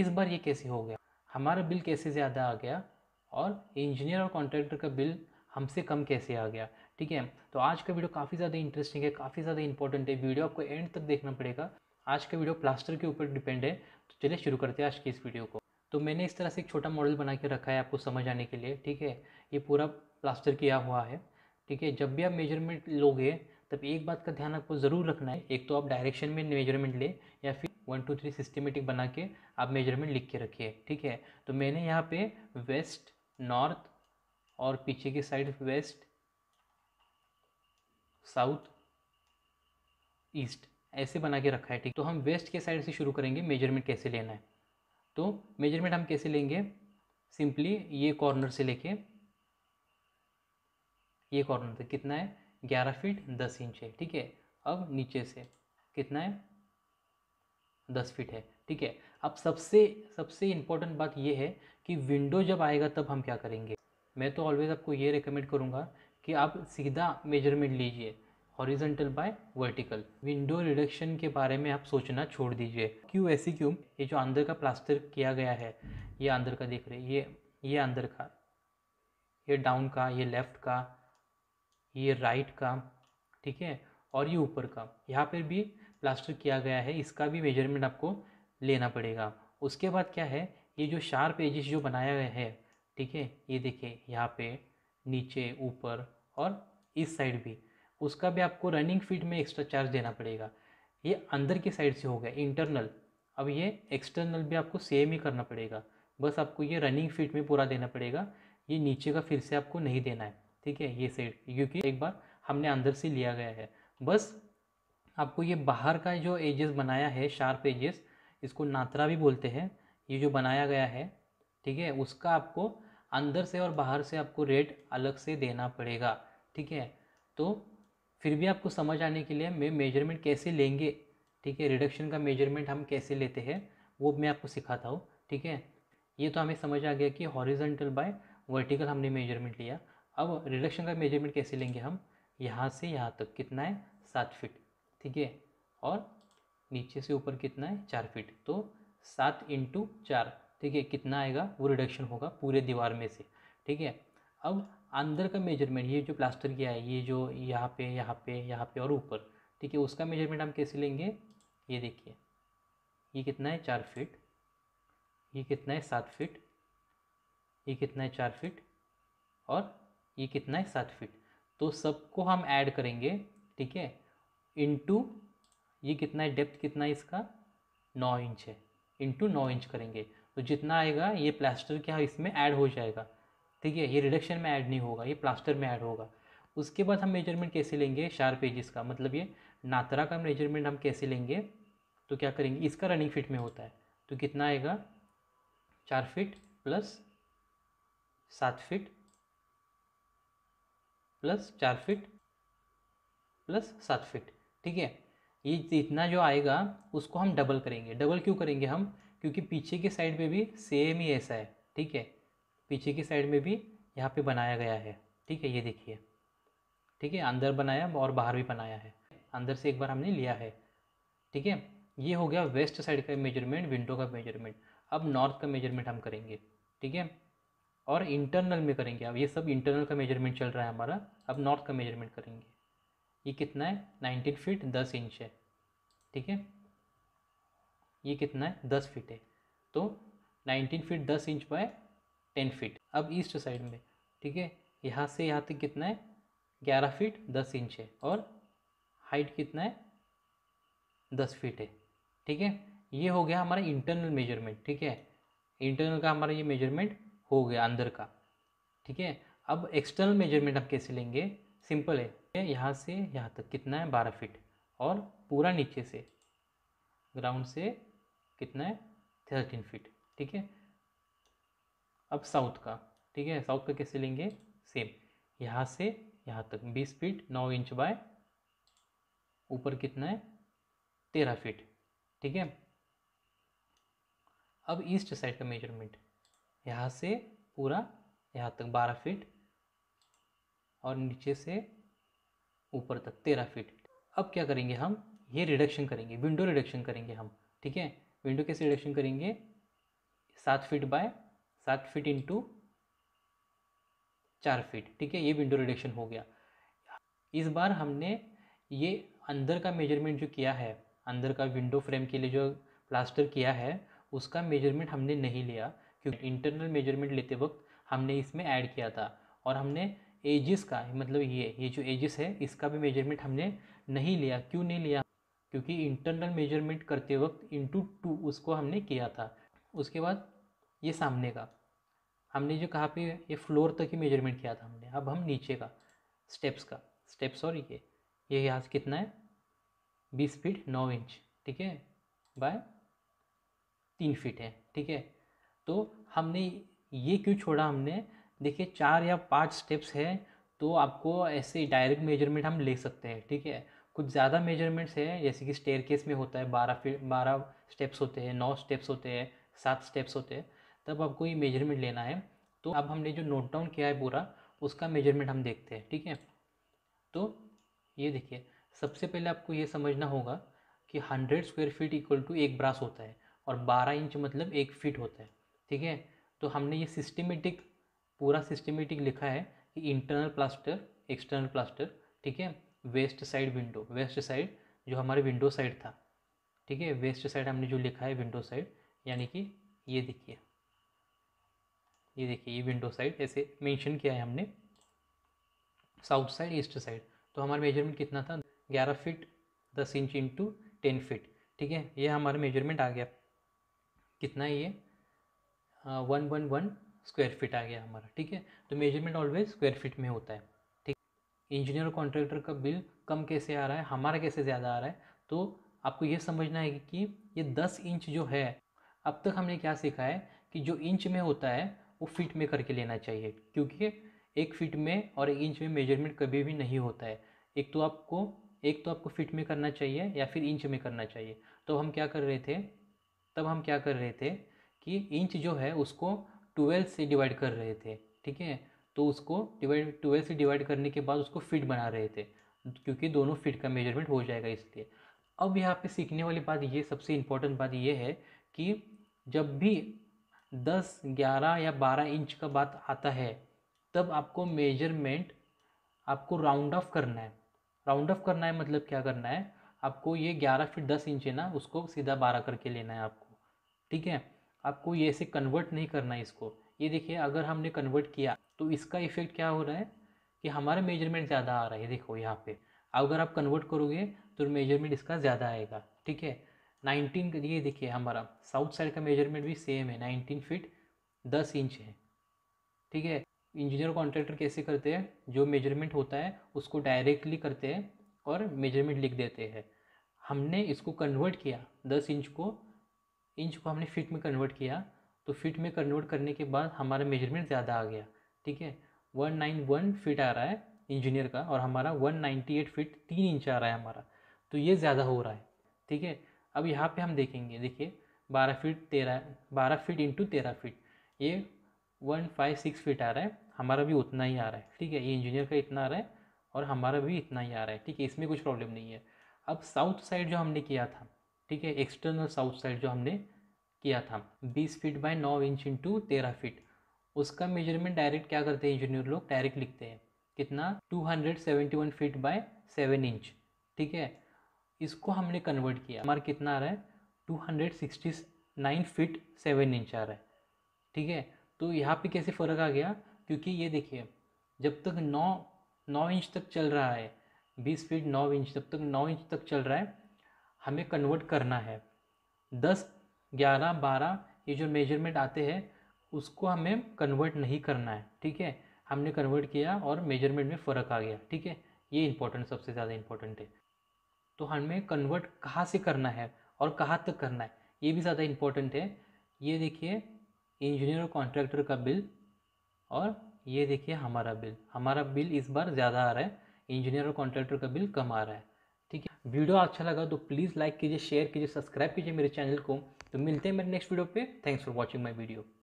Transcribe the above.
इस बार ये कैसे हो गया हमारा बिल कैसे ज़्यादा आ गया और इंजीनियर और कॉन्ट्रैक्टर का बिल हमसे कम कैसे आ गया ठीक है तो आज का वीडियो काफ़ी ज़्यादा इंटरेस्टिंग है काफ़ी ज़्यादा इंपॉर्टेंट है वीडियो आपको एंड तक देखना पड़ेगा आज का वीडियो प्लास्टर के ऊपर डिपेंड है तो चलिए शुरू करते हैं आज की इस वीडियो को तो मैंने इस तरह से एक छोटा मॉडल बना के रखा है आपको समझ आने के लिए ठीक है ये पूरा प्लास्टर किया हुआ है ठीक है जब भी आप मेजरमेंट लोगे तब एक बात का ध्यान आपको ज़रूर रखना है एक तो आप डायरेक्शन में मेजरमेंट लें या फिर वन टू थ्री सिस्टमेटिक बना के आप मेजरमेंट लिख के रखिए ठीक है तो मैंने यहाँ पे वेस्ट नॉर्थ और पीछे की साइड वेस्ट साउथ ईस्ट ऐसे बना के रखा है ठीक तो हम वेस्ट के साइड से शुरू करेंगे मेजरमेंट कैसे लेना है तो मेजरमेंट हम कैसे लेंगे सिंपली ये कॉर्नर से लेके ये कॉर्नर तक कितना है ग्यारह फीट दस इंच है ठीक है अब नीचे से कितना है दस फीट है ठीक है अब सबसे सबसे इम्पोर्टेंट बात यह है कि विंडो जब आएगा तब हम क्या करेंगे मैं तो ऑलवेज़ आपको ये रिकमेंड करूँगा कि आप सीधा मेजरमेंट लीजिए horizontal by vertical window reduction के बारे में आप सोचना छोड़ दीजिए क्यों ऐसी क्यों ये जो अंदर का प्लास्टर किया गया है ये अंदर का देख रहे ये ये अंदर का ये डाउन का ये लेफ्ट का ये राइट का ठीक है और ये ऊपर का यहाँ पर भी प्लास्टर किया गया है इसका भी मेजरमेंट आपको लेना पड़ेगा उसके बाद क्या है ये जो शार्प एजिस जो बनाया गया है ठीक है ये देखिए यहाँ पे नीचे ऊपर और इस साइड भी उसका भी आपको रनिंग फिट में एक्स्ट्रा चार्ज देना पड़ेगा ये अंदर की साइड से हो गया इंटरनल अब ये एक्सटर्नल भी आपको सेम ही करना पड़ेगा बस आपको ये रनिंग फिट में पूरा देना पड़ेगा ये नीचे का फिर से आपको नहीं देना है ठीक है ये सेट क्योंकि एक बार हमने अंदर से लिया गया है बस आपको ये बाहर का जो एजेस बनाया है शार्प एजेस इसको नात्रा भी बोलते हैं ये जो बनाया गया है ठीक है उसका आपको अंदर से और बाहर से आपको रेट अलग से देना पड़ेगा ठीक है तो फिर भी आपको समझ आने के लिए मैं मेजरमेंट कैसे लेंगे ठीक है रिडक्शन का मेजरमेंट हम कैसे लेते हैं वो मैं आपको सिखाता हूँ ठीक है ये तो हमें समझ आ गया कि हॉरिजेंटल बाय वर्टिकल हमने मेजरमेंट लिया अब रिडक्शन का मेजरमेंट कैसे लेंगे हम यहाँ से यहाँ तक कितना है सात फिट ठीक है और नीचे से ऊपर कितना है चार फिट तो सात इंटू चार ठीक है कितना आएगा वो रिडक्शन होगा पूरे दीवार में से ठीक है अब अंदर का मेजरमेंट ये जो प्लास्टर किया है ये जो यहाँ पे यहाँ पे यहाँ पे और ऊपर ठीक है उसका मेजरमेंट हम कैसे लेंगे ये देखिए ये कितना है चार फिट ये कितना है सात फिट ये कितना है चार फिट और ये कितना है सात फीट तो सबको हम ऐड करेंगे ठीक है इंटू ये कितना है डेप्थ कितना है इसका नौ इंच है इंटू नौ इंच करेंगे तो जितना आएगा ये प्लास्टर क्या इसमें ऐड हो जाएगा ठीक है ये रिडक्शन में ऐड नहीं होगा ये प्लास्टर में ऐड होगा उसके बाद हम मेजरमेंट कैसे लेंगे शार्प एजिस का मतलब ये नातरा का मेजरमेंट हम कैसे लेंगे तो क्या करेंगे इसका रनिंग फिट में होता है तो कितना आएगा चार फिट प्लस सात फिट प्लस चार फिट प्लस सात फिट ठीक है ये इतना जो आएगा उसको हम डबल करेंगे डबल क्यों करेंगे हम क्योंकि पीछे की साइड में भी सेम ही ऐसा है ठीक है पीछे की साइड में भी यहाँ पे बनाया गया है ठीक है ये देखिए ठीक है अंदर बनाया और बाहर भी बनाया है अंदर से एक बार हमने लिया है ठीक है ये हो गया वेस्ट साइड का मेजरमेंट विंडो का मेजरमेंट अब नॉर्थ का मेजरमेंट हम करेंगे ठीक है और इंटरनल में करेंगे अब ये सब इंटरनल का मेजरमेंट चल रहा है हमारा अब नॉर्थ का मेजरमेंट करेंगे ये कितना है नाइनटीन फीट दस इंच है ठीक है ये कितना है दस फीट है तो नाइनटीन फीट दस इंच बाय टेन फीट अब ईस्ट साइड में ठीक है यहाँ से यहाँ तक कितना है ग्यारह फीट दस इंच है और हाइट कितना है दस फीट है ठीक है ये हो गया हमारा इंटरनल मेजरमेंट ठीक है इंटरनल का हमारा ये मेजरमेंट हो गया अंदर का ठीक है अब एक्सटर्नल मेजरमेंट आप कैसे लेंगे सिंपल है यहाँ से यहाँ तक कितना है बारह फिट और पूरा नीचे से ग्राउंड से कितना है थर्टीन फिट ठीक है अब साउथ का ठीक है साउथ का कैसे लेंगे सेम यहाँ से यहाँ तक बीस फीट नौ इंच बाय ऊपर कितना है तेरह फिट ठीक है अब ईस्ट साइड का मेजरमेंट यहाँ से पूरा यहाँ तक बारह फीट और नीचे से ऊपर तक तेरह फीट अब क्या करेंगे हम ये रिडक्शन करेंगे विंडो रिडक्शन करेंगे हम ठीक है विंडो कैसे रिडक्शन करेंगे सात फीट बाय सात फीट इंटू चार फीट ठीक है ये विंडो रिडक्शन हो गया इस बार हमने ये अंदर का मेजरमेंट जो किया है अंदर का विंडो फ्रेम के लिए जो प्लास्टर किया है उसका मेजरमेंट हमने नहीं लिया क्योंकि इंटरनल मेजरमेंट लेते वक्त हमने इसमें ऐड किया था और हमने एजिस का मतलब ये ये जो एजिस है इसका भी मेजरमेंट हमने नहीं लिया क्यों नहीं लिया क्योंकि इंटरनल मेजरमेंट करते वक्त इंटू टू उसको हमने किया था उसके बाद ये सामने का हमने जो कहा पे ये फ्लोर तक ही मेजरमेंट किया था हमने अब हम नीचे का स्टेप्स का स्टेप्स और ये ये यहाँ से कितना है बीस फीट नौ इंच ठीक है बाय तीन फीट है ठीक है तो हमने ये क्यों छोड़ा हमने देखिए चार या पाँच स्टेप्स हैं तो आपको ऐसे डायरेक्ट मेजरमेंट हम ले सकते हैं ठीक है कुछ ज़्यादा मेजरमेंट्स हैं जैसे कि स्टेयर केस में होता है बारह फिट बारह स्टेप्स होते हैं नौ स्टेप्स होते हैं सात स्टेप्स होते हैं तब आपको ये मेजरमेंट लेना है तो अब हमने जो नोट डाउन किया है पूरा उसका मेजरमेंट हम देखते हैं ठीक है तो ये देखिए सबसे पहले आपको ये समझना होगा कि hundred square feet equal to एक ब्रास होता है और बारह इंच मतलब एक फीट होता है ठीक है तो हमने ये सिस्टमेटिक पूरा सिस्टमेटिक लिखा है कि इंटरनल प्लास्टर एक्सटर्नल प्लास्टर ठीक है west side window west side जो हमारे विंडो साइड था ठीक है वेस्ट साइड हमने जो लिखा है विंडो साइड यानी कि ये देखिए ये देखिए ये विंडो साइड ऐसे मेंशन किया है हमने साउथ साइड ईस्ट साइड तो हमारा मेजरमेंट कितना था ग्यारह फिट दस इंच इंटू टेन फिट ठीक है ये हमारा मेजरमेंट आ गया कितना है ये one one one square feet आ गया हमारा ठीक है तो मेजरमेंट ऑलवेज स्क्वायर फिट में होता है ठीक इंजीनियर और कॉन्ट्रैक्टर का बिल कम कैसे आ रहा है हमारा कैसे ज़्यादा आ रहा है तो आपको ये समझना है कि ये दस इंच जो है अब तक हमने क्या सीखा है कि जो इंच में होता है वो फिट में करके लेना चाहिए क्योंकि एक फिट में और एक इंच में मेजरमेंट कभी भी नहीं होता है एक तो आपको एक तो आपको फिट में करना चाहिए या फिर इंच में करना चाहिए तो हम क्या कर रहे थे तब हम क्या कर रहे थे कि इंच जो है उसको ट्वेल्व से डिवाइड कर रहे थे ठीक है तो उसको डिवाइड ट्वेल्व से डिवाइड करने के बाद उसको फिट बना रहे थे क्योंकि दोनों फिट का मेजरमेंट हो जाएगा इसलिए अब यहाँ पे सीखने वाली बात ये सबसे इम्पोर्टेंट बात ये है कि जब भी दस ग्यारह या बारह इंच का बात आता है तब आपको मेजरमेंट आपको राउंड ऑफ करना है राउंड ऑफ करना है मतलब क्या करना है आपको ये ग्यारह फिट दस इंच है ना उसको सीधा बारह करके लेना है आपको ठीक है आपको ये ऐसे कन्वर्ट नहीं करना है इसको ये देखिए अगर हमने कन्वर्ट किया तो इसका इफेक्ट क्या हो रहा है कि हमारा मेजरमेंट ज़्यादा आ रहा है देखो यहाँ पे अगर आप कन्वर्ट करोगे तो मेजरमेंट इसका ज़्यादा आएगा ठीक है नाइनटीन ये देखिए हमारा साउथ साइड का मेजरमेंट भी सेम है नाइनटीन फिट दस इंच है ठीक है इंजीनियर कॉन्ट्रैक्टर कैसे करते हैं जो मेजरमेंट होता है उसको डायरेक्टली करते हैं और मेजरमेंट लिख देते हैं हमने इसको कन्वर्ट किया दस इंच को इंच को हमने फ़िट में कन्वर्ट किया तो फिट में कन्वर्ट करने के बाद हमारा मेजरमेंट ज़्यादा आ गया ठीक है वन नाइन वन फिट आ रहा है इंजीनियर का और हमारा वन नाइन्टी एट फिट तीन इंच आ रहा है हमारा तो ये ज़्यादा हो रहा है ठीक है अब यहाँ पे हम देखेंगे देखिए बारह फिट तेरह बारह फिट इंटू तेरह फिट ये वन फाइव सिक्स फिट आ रहा है हमारा भी उतना ही आ रहा है ठीक है ये इंजीनियर का इतना आ रहा है और हमारा भी इतना ही आ रहा है ठीक है इसमें कुछ प्रॉब्लम नहीं है अब साउथ साइड जो हमने किया था ठीक है एक्सटर्नल साउथ साइड जो हमने किया था 20 फीट बाय 9 इंच इंटू तेरह फीट उसका मेजरमेंट डायरेक्ट क्या करते हैं इंजीनियर लोग डायरेक्ट लिखते हैं कितना 271 फीट बाय 7 इंच ठीक है इसको हमने कन्वर्ट किया हमारा कितना आ रहा है 269 फीट 7 इंच आ रहा है ठीक है तो यहाँ पे कैसे फ़र्क आ गया क्योंकि ये देखिए जब तक 9 9 इंच तक चल रहा है 20 फीट 9 इंच जब तक 9 इंच तक चल रहा है हमें कन्वर्ट करना है दस ग्यारह बारह ये जो मेजरमेंट आते हैं उसको हमें कन्वर्ट नहीं करना है ठीक है हमने कन्वर्ट किया और मेजरमेंट में फ़र्क आ गया ठीक है ये इंपॉर्टेंट सबसे ज़्यादा इंपॉर्टेंट है तो हमें कन्वर्ट कहाँ से करना है और कहाँ तक करना है ये भी ज़्यादा इम्पोर्टेंट है ये देखिए इंजीनियर और कॉन्ट्रैक्टर का बिल और ये देखिए हमारा बिल हमारा बिल इस बार ज़्यादा आ रहा है इंजीनियर और कॉन्ट्रैक्टर का बिल कम आ रहा है वीडियो अच्छा लगा तो प्लीज़ लाइक कीजिए शेयर कीजिए सब्सक्राइब कीजिए मेरे चैनल को तो मिलते हैं मेरे नेक्स्ट वीडियो पे thanks for watching my video